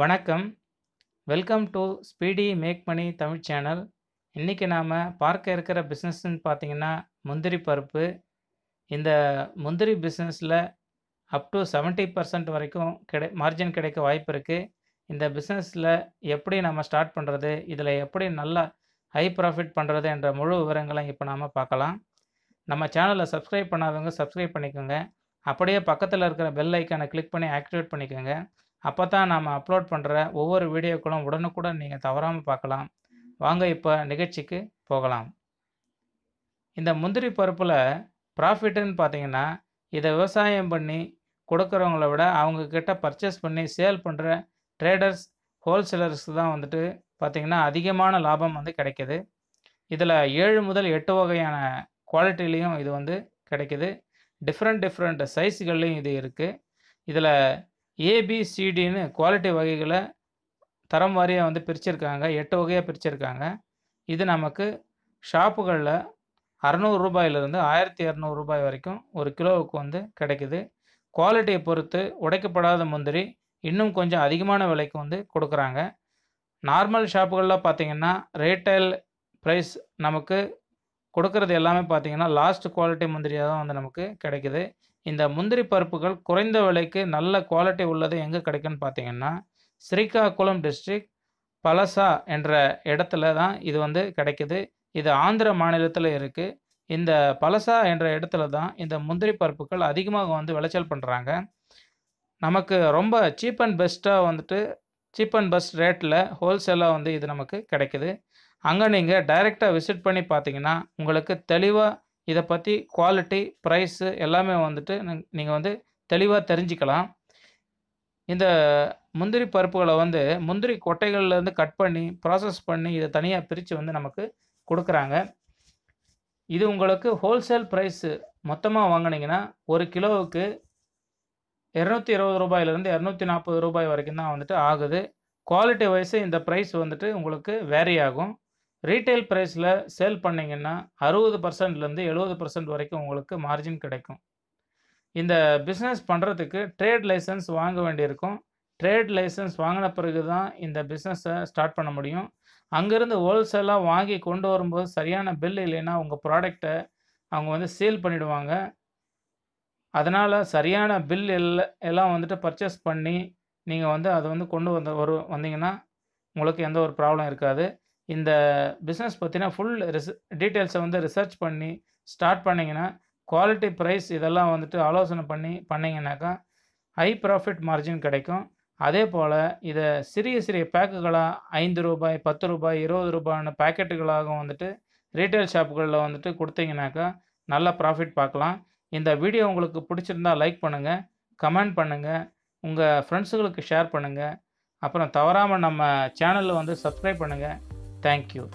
வணக்கம் welcome to speedy make money Tamil channel இன்றைக்கி நாம் பார்க்க இருக்கிற பிஸ்னஸ்ன்னு பார்த்தீங்கன்னா முந்திரி பருப்பு இந்த முந்திரி பிஸ்னஸில் அப் டு செவன்ட்டி பர்சன்ட் வரைக்கும் கிடை மார்ஜின் கிடைக்க வாய்ப்பு இருக்குது இந்த பிஸ்னஸில் எப்படி நம்ம ஸ்டார்ட் பண்ணுறது இதில் எப்படி நல்லா ஹை ப்ராஃபிட் பண்ணுறது என்ற முழு விவரங்களை இப்போ நாம் பார்க்கலாம் நம்ம சேனலை சப்ஸ்கிரைப் பண்ணாதவங்க சப்ஸ்கிரைப் பண்ணிக்கோங்க அப்படியே பக்கத்தில் இருக்கிற பெல் ஐக்கானை கிளிக் பண்ணி ஆக்டிவேட் பண்ணிக்கோங்க அப்போ தான் நாம் அப்லோட் பண்ணுற ஒவ்வொரு வீடியோக்களும் உடனுக்குடன் நீங்கள் தவறாமல் பார்க்கலாம் வாங்க இப்போ நிகழ்ச்சிக்கு போகலாம் இந்த முந்திரி பருப்பில் ப்ராஃபிட்டுன்னு பார்த்தீங்கன்னா இதை விவசாயம் பண்ணி கொடுக்குறவங்கள விட அவங்கக்கிட்ட பர்ச்சேஸ் பண்ணி சேல் பண்ணுற ட்ரேடர்ஸ் ஹோல்சேலர்ஸ்க்கு தான் வந்துட்டு பார்த்திங்கன்னா அதிகமான லாபம் வந்து கிடைக்கிது இதில் ஏழு முதல் எட்டு வகையான குவாலிட்டிலையும் இது வந்து கிடைக்கிது டிஃப்ரெண்ட் டிஃப்ரெண்ட் சைஸ்கள்லையும் இது இருக்குது இதில் ஏபிசிடின்னு குவாலிட்டி வகைகளை தரம் வாரியாக வந்து பிரிச்சிருக்காங்க எட்டு வகையாக பிரிச்சிருக்காங்க இது நமக்கு ஷாப்புகளில் அறநூறு ரூபாயிலிருந்து ஆயிரத்தி இரநூறு ரூபாய் வரைக்கும் ஒரு கிலோவுக்கு வந்து கிடைக்குது குவாலிட்டியை பொறுத்து உடைக்கப்படாத முந்திரி இன்னும் கொஞ்சம் அதிகமான விலைக்கு வந்து கொடுக்குறாங்க நார்மல் ஷாப்புகளில் பார்த்திங்கன்னா ரீட்டைல் ப்ரைஸ் நமக்கு கொடுக்கறது எல்லாமே பார்த்திங்கன்னா லாஸ்ட் குவாலிட்டி முந்திரியாக தான் வந்து நமக்கு கிடைக்குது இந்த முந்திரி பருப்புகள் குறைந்த விலைக்கு நல்ல குவாலிட்டி உள்ளது எங்கே கிடைக்குன்னு பார்த்தீங்கன்னா ஸ்ரீகாகுளம் டிஸ்ட்ரிக்ட் பலசா என்ற இடத்துல தான் இது வந்து கிடைக்குது இது ஆந்திர மாநிலத்தில் இருக்குது இந்த பலசா என்ற இடத்துல தான் இந்த முந்திரி பருப்புகள் அதிகமாக வந்து விளைச்சல் பண்ணுறாங்க நமக்கு ரொம்ப சீப் அண்ட் பெஸ்ட்டாக வந்துட்டு சீப் அண்ட் பெஸ்ட் ரேட்டில் ஹோல்சேலாக வந்து இது நமக்கு கிடைக்குது அங்கே நீங்கள் டைரெக்டாக விசிட் பண்ணி பார்த்தீங்கன்னா உங்களுக்கு தெளிவாக இதை பற்றி குவாலிட்டி ப்ரைஸு எல்லாமே வந்துட்டு நீங்கள் வந்து தெளிவாக தெரிஞ்சுக்கலாம் இந்த முந்திரி பருப்புகளை வந்து முந்திரி கொட்டைகள்லேருந்து கட் பண்ணி ப்ராசஸ் பண்ணி இதை தனியாக பிரித்து வந்து நமக்கு கொடுக்குறாங்க இது உங்களுக்கு ஹோல்சேல் ப்ரைஸு மொத்தமாக வாங்கினீங்கன்னா ஒரு கிலோவுக்கு இரநூத்தி இருபது ரூபாயிலேருந்து இரநூத்தி நாற்பது ரூபாய் வரைக்கும் தான் வந்துட்டு ஆகுது குவாலிட்டி வைஸு இந்த ப்ரைஸ் வந்துட்டு உங்களுக்கு வேரி ஆகும் ரீட்டைல் ப்ரைஸில் சேல் பண்ணிங்கன்னா அறுபது பர்சன்ட்லேருந்து எழுபது பர்சன்ட் வரைக்கும் உங்களுக்கு மார்ஜின் கிடைக்கும் இந்த பிஸ்னஸ் பண்ணுறதுக்கு ட்ரேட் லைசன்ஸ் வாங்க வேண்டியிருக்கும் ட்ரேட் லைசன்ஸ் வாங்கின பிறகு தான் இந்த பிஸ்னஸை ஸ்டார்ட் பண்ண முடியும் அங்கேருந்து ஹோல்சேலாக வாங்கி கொண்டு வரும்போது சரியான பில் இல்லைன்னா உங்கள் ப்ராடக்டை அவங்க வந்து சேல் பண்ணிவிடுவாங்க அதனால் சரியான பில் இல்லை எல்லாம் வந்துட்டு பர்ச்சேஸ் பண்ணி நீங்கள் வந்து அதை வந்து கொண்டு வந்து ஒரு வந்தீங்கன்னா உங்களுக்கு எந்த ஒரு ப்ராப்ளம் இருக்காது இந்த பிஸ்னஸ் பார்த்தீங்கன்னா ஃபுல் ரிச டீட்டெயில்ஸை வந்து ரிசர்ச் பண்ணி ஸ்டார்ட் பண்ணிங்கன்னா குவாலிட்டி ப்ரைஸ் இதெல்லாம் வந்துட்டு ஆலோசனை பண்ணி பண்ணிங்கனாக்கா ஹை ப்ராஃபிட் மார்ஜின் கிடைக்கும் அதே போல் இதை சிறிய சிறிய பேக்குகளாக ஐந்து ரூபாய் பத்து ரூபாய் இருபது ரூபாயான பேக்கெட்டுகளாக வந்துட்டு ரீட்டைல் ஷாப்புகளில் வந்துட்டு கொடுத்தீங்கனாக்கா நல்ல ப்ராஃபிட் பார்க்கலாம் இந்த வீடியோ உங்களுக்கு பிடிச்சிருந்தா லைக் பண்ணுங்கள் கமெண்ட் பண்ணுங்கள் உங்கள் ஃப்ரெண்ட்ஸுகளுக்கு ஷேர் பண்ணுங்கள் அப்புறம் தவறாமல் நம்ம சேனலில் வந்து சப்ஸ்கிரைப் பண்ணுங்கள் Thank you.